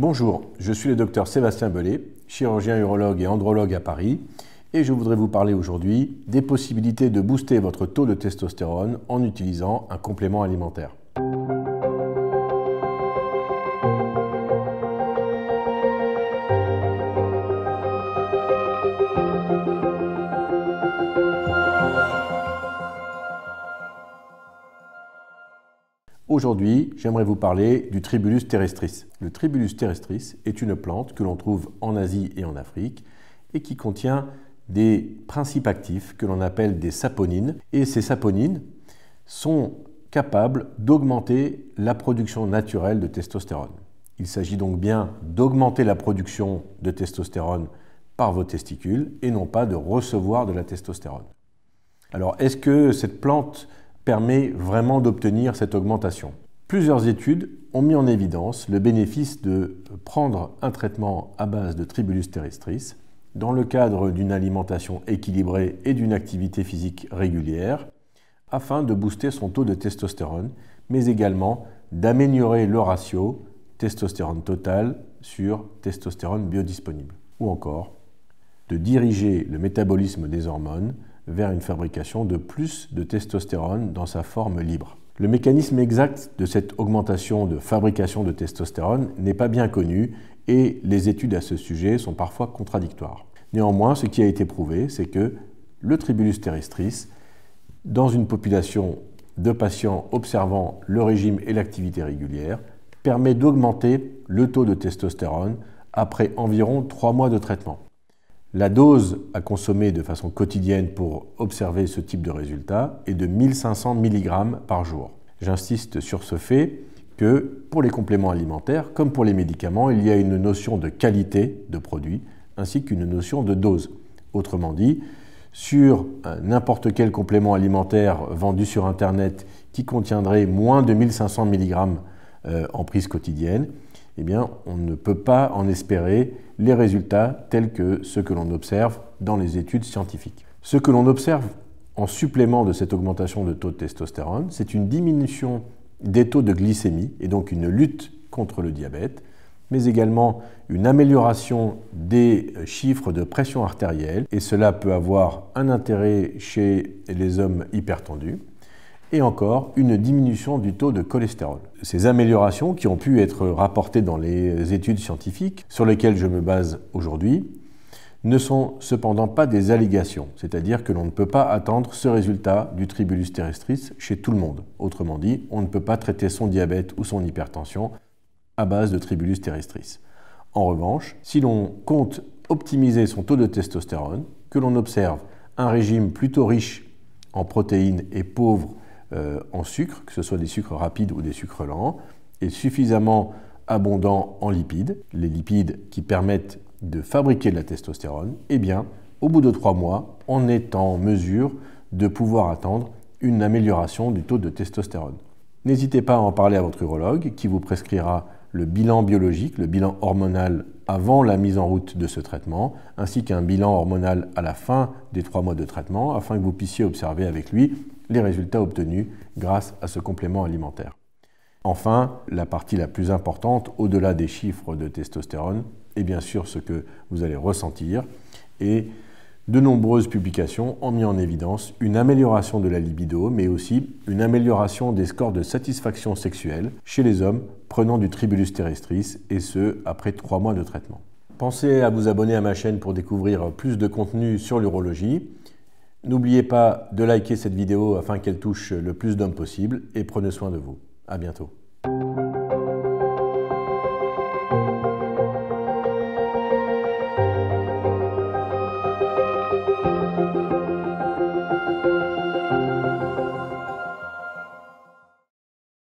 Bonjour, je suis le docteur Sébastien Bellet, chirurgien urologue et andrologue à Paris, et je voudrais vous parler aujourd'hui des possibilités de booster votre taux de testostérone en utilisant un complément alimentaire. Aujourd'hui, j'aimerais vous parler du Tribulus terrestris. Le Tribulus terrestris est une plante que l'on trouve en Asie et en Afrique et qui contient des principes actifs que l'on appelle des saponines. Et ces saponines sont capables d'augmenter la production naturelle de testostérone. Il s'agit donc bien d'augmenter la production de testostérone par vos testicules et non pas de recevoir de la testostérone. Alors est-ce que cette plante permet vraiment d'obtenir cette augmentation. Plusieurs études ont mis en évidence le bénéfice de prendre un traitement à base de tribulus terrestris dans le cadre d'une alimentation équilibrée et d'une activité physique régulière afin de booster son taux de testostérone, mais également d'améliorer le ratio testostérone totale sur testostérone biodisponible, ou encore de diriger le métabolisme des hormones vers une fabrication de plus de testostérone dans sa forme libre. Le mécanisme exact de cette augmentation de fabrication de testostérone n'est pas bien connu et les études à ce sujet sont parfois contradictoires. Néanmoins, ce qui a été prouvé, c'est que le tribulus terrestris, dans une population de patients observant le régime et l'activité régulière, permet d'augmenter le taux de testostérone après environ 3 mois de traitement. La dose à consommer de façon quotidienne pour observer ce type de résultat est de 1500 mg par jour. J'insiste sur ce fait que pour les compléments alimentaires, comme pour les médicaments, il y a une notion de qualité de produit ainsi qu'une notion de dose. Autrement dit, sur n'importe quel complément alimentaire vendu sur Internet qui contiendrait moins de 1500 mg euh, en prise quotidienne, eh bien, on ne peut pas en espérer les résultats tels que ceux que l'on observe dans les études scientifiques. Ce que l'on observe en supplément de cette augmentation de taux de testostérone, c'est une diminution des taux de glycémie et donc une lutte contre le diabète, mais également une amélioration des chiffres de pression artérielle, et cela peut avoir un intérêt chez les hommes hypertendus et encore une diminution du taux de cholestérol. Ces améliorations qui ont pu être rapportées dans les études scientifiques sur lesquelles je me base aujourd'hui ne sont cependant pas des allégations, c'est-à-dire que l'on ne peut pas attendre ce résultat du tribulus terrestris chez tout le monde. Autrement dit, on ne peut pas traiter son diabète ou son hypertension à base de tribulus terrestris. En revanche, si l'on compte optimiser son taux de testostérone, que l'on observe un régime plutôt riche en protéines et pauvre euh, en sucre, que ce soit des sucres rapides ou des sucres lents, et suffisamment abondant en lipides, les lipides qui permettent de fabriquer de la testostérone, eh bien, au bout de trois mois, on est en mesure de pouvoir attendre une amélioration du taux de testostérone. N'hésitez pas à en parler à votre urologue qui vous prescrira le bilan biologique, le bilan hormonal avant la mise en route de ce traitement, ainsi qu'un bilan hormonal à la fin des trois mois de traitement, afin que vous puissiez observer avec lui les résultats obtenus grâce à ce complément alimentaire. Enfin, la partie la plus importante, au-delà des chiffres de testostérone, est bien sûr ce que vous allez ressentir. Et de nombreuses publications ont mis en évidence une amélioration de la libido, mais aussi une amélioration des scores de satisfaction sexuelle chez les hommes prenant du tribulus terrestris, et ce, après trois mois de traitement. Pensez à vous abonner à ma chaîne pour découvrir plus de contenu sur l'urologie. N'oubliez pas de liker cette vidéo afin qu'elle touche le plus d'hommes possible et prenez soin de vous. À bientôt.